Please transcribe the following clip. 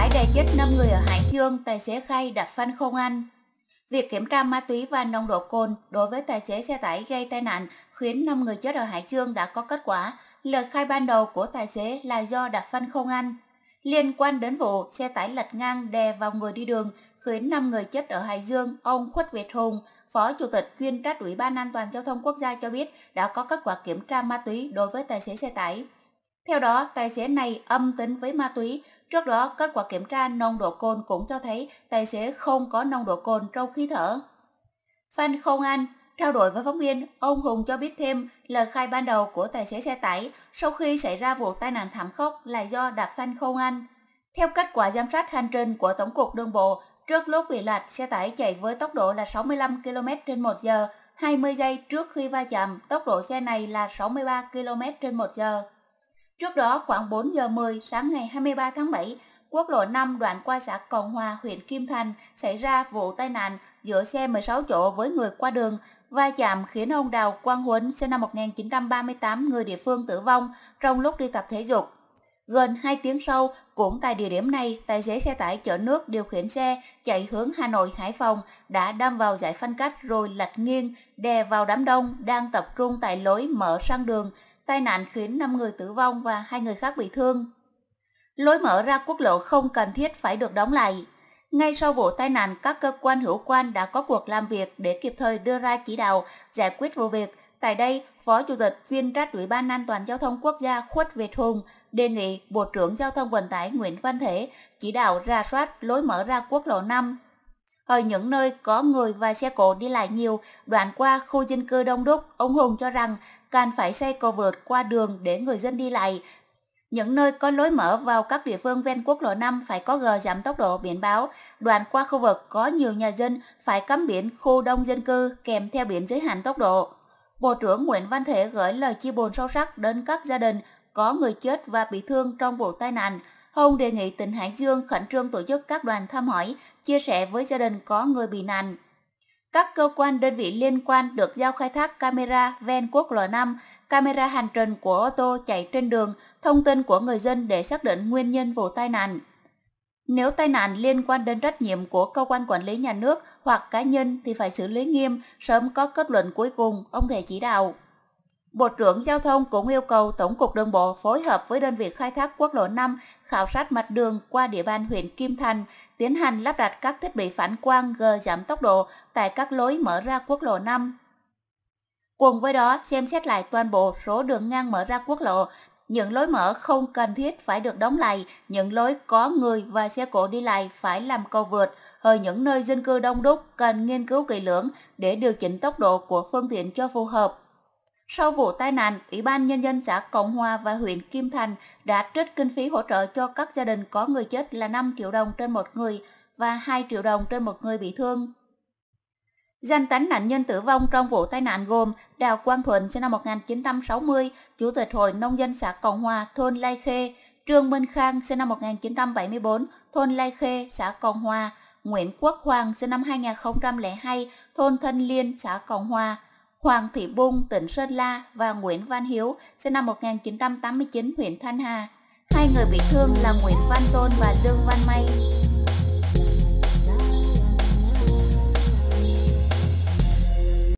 lái đè chết 5 người ở Hải Dương, tài xế khai đạp phanh không ăn Việc kiểm tra ma túy và nồng độ cồn đối với tài xế xe tải gây tai nạn khiến 5 người chết ở Hải Dương đã có kết quả. Lời khai ban đầu của tài xế là do đạp phanh không ăn Liên quan đến vụ xe tải lật ngang đè vào người đi đường khiến 5 người chết ở Hải Dương, ông Khuất Việt Hùng, Phó Chủ tịch chuyên trách Ủy ban An toàn Giao thông Quốc gia cho biết đã có kết quả kiểm tra ma túy đối với tài xế xe tải. Theo đó, tài xế này âm tính với ma túy, Trước đó, kết quả kiểm tra nồng độ cồn cũng cho thấy tài xế không có nồng độ cồn trong khí thở. Phan Không Anh Trao đổi với phóng viên, ông Hùng cho biết thêm lời khai ban đầu của tài xế xe tải sau khi xảy ra vụ tai nạn thảm khốc là do đạp phanh không Anh. Theo kết quả giám sát hành trình của Tổng cục Đường bộ, trước lúc bị lật, xe tải chạy với tốc độ là 65 km h 1 giờ, 20 giây trước khi va chạm, tốc độ xe này là 63 km h 1 giờ. Trước đó khoảng 4 giờ 10 sáng ngày 23 tháng 7, quốc lộ 5 đoạn qua xã Cộng Hòa, huyện Kim Thành xảy ra vụ tai nạn giữa xe 16 chỗ với người qua đường. Va chạm khiến ông Đào Quang Huấn sinh năm 1938 người địa phương tử vong trong lúc đi tập thể dục. Gần 2 tiếng sau, cũng tại địa điểm này, tài xế xe tải chở nước điều khiển xe chạy hướng Hà Nội Hải Phòng đã đâm vào giải phân cách rồi lật nghiêng đè vào đám đông đang tập trung tại lối mở sang đường tai nạn khiến 5 người tử vong và hai người khác bị thương. Lối mở ra quốc lộ không cần thiết phải được đóng lại. Ngay sau vụ tai nạn, các cơ quan hữu quan đã có cuộc làm việc để kịp thời đưa ra chỉ đạo giải quyết vụ việc. Tại đây, Phó Chủ tịch viên trách Ủy ban An toàn Giao thông Quốc gia Khuất Việt Hùng đề nghị Bộ trưởng Giao thông Vận tải Nguyễn Văn Thể chỉ đạo ra soát lối mở ra quốc lộ 5. Ở những nơi có người và xe cộ đi lại nhiều, đoạn qua khu dân cư đông đúc, ông Hùng cho rằng càng phải xây cầu vượt qua đường để người dân đi lại. Những nơi có lối mở vào các địa phương ven quốc lộ 5 phải có gờ giảm tốc độ biển báo, đoạn qua khu vực có nhiều nhà dân phải cấm biển khu đông dân cư kèm theo biển giới hạn tốc độ. Bộ trưởng Nguyễn Văn Thể gửi lời chia buồn sâu sắc đến các gia đình có người chết và bị thương trong vụ tai nạn. Hồng đề nghị tỉnh Hải Dương khẩn trương tổ chức các đoàn thăm hỏi, chia sẻ với gia đình có người bị nạn. Các cơ quan đơn vị liên quan được giao khai thác camera ven quốc lộ 5 camera hành trình của ô tô chạy trên đường, thông tin của người dân để xác định nguyên nhân vụ tai nạn. Nếu tai nạn liên quan đến trách nhiệm của cơ quan quản lý nhà nước hoặc cá nhân thì phải xử lý nghiêm, sớm có kết luận cuối cùng, ông thầy chỉ đạo. Bộ trưởng Giao thông cũng yêu cầu Tổng cục Đường bộ phối hợp với đơn vị khai thác quốc lộ 5 khảo sát mặt đường qua địa bàn huyện Kim Thành, tiến hành lắp đặt các thiết bị phản quang gờ giảm tốc độ tại các lối mở ra quốc lộ 5. Cùng với đó, xem xét lại toàn bộ số đường ngang mở ra quốc lộ, những lối mở không cần thiết phải được đóng lại, những lối có người và xe cộ đi lại phải làm cầu vượt, Hơi những nơi dân cư đông đúc cần nghiên cứu kỹ lưỡng để điều chỉnh tốc độ của phương tiện cho phù hợp. Sau vụ tai nạn, Ủy ban Nhân dân xã Cộng Hòa và huyện Kim Thành đã trích kinh phí hỗ trợ cho các gia đình có người chết là 5 triệu đồng trên một người và 2 triệu đồng trên một người bị thương. Danh tánh nạn nhân tử vong trong vụ tai nạn gồm Đào Quang Thuận sinh năm 1960, Chủ tịch Hội Nông dân xã Cộng Hòa, thôn Lai Khê, Trương Minh Khang sinh năm 1974, thôn Lai Khê, xã Cộng Hòa, Nguyễn Quốc Hoàng sinh năm 2002, thôn Thân Liên, xã Cộng Hòa, Hoàng Thị Bung, tỉnh Sơn La và Nguyễn Văn Hiếu, sinh năm 1989, huyện Thanh Hà. Hai người bị thương là Nguyễn Văn Tôn và Dương Văn May,